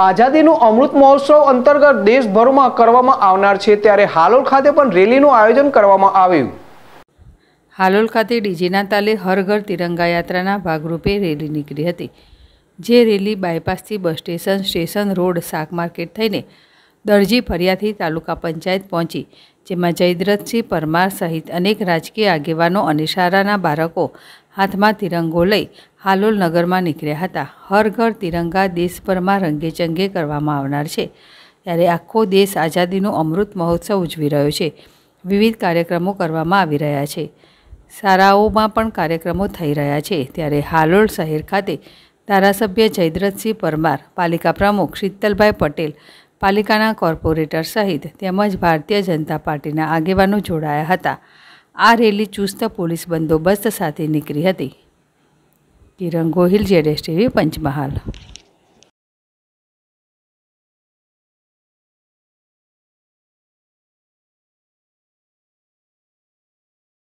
આઝાદીનું અમૃત મહોત્સવ અંતર્ગત દેશભરમાં કરવામાં આવનાર છે ત્યારે હાલોલ ખાતે પણ રેલીનું આયોજન કરવામાં આવ્યું હાલોલ ખાતે ડીજેના તાલે હરઘર તિરંગા યાત્રાના ભાગરૂપે રેલી નીકળી હતી જે રેલી બાયપાસથી બસ સ્ટેશન સ્ટેશન રોડ શાક માર્કેટ થઈને દરજી ફરિયાથી તાલુકા પંચાયત પહોંચી જેમાં જયદ્રથસિંહ પરમાર સહિત અનેક રાજકીય આગેવાનો અને શાળાના બાળકો હાથમાં તિરંગો લઈ હાલોલ નગરમાં નીકળ્યા હતા હર ઘર તિરંગા દેશભરમાં રંગેચંગે કરવામાં આવનાર છે ત્યારે આખો દેશ આઝાદીનો અમૃત મહોત્સવ ઉજવી રહ્યો છે વિવિધ કાર્યક્રમો કરવામાં આવી રહ્યા છે શાળાઓમાં પણ કાર્યક્રમો થઈ રહ્યા છે ત્યારે હાલોલ શહેર ખાતે ધારાસભ્ય જયદ્રથસિંહ પરમાર પાલિકા પ્રમુખ શીતલભાઈ પટેલ પાલિકાના કોર્પોરેટર સહિત તેમજ ભારતીય જનતા પાર્ટીના આગેવાનો જોડાયા હતા આ રેલી ચુસ્ત પોલીસ બંદોબસ્ત સાથે નીકળી હતી કિરણ ગોહિલ જેડેશ ટીવી પંચમહાલ